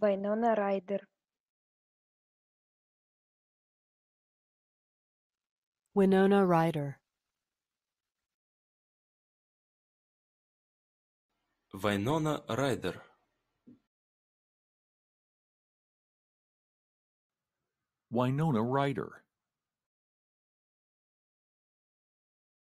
Вайнона Winona Ryder. Winona Ryder. Winona Ryder. Winona Ryder.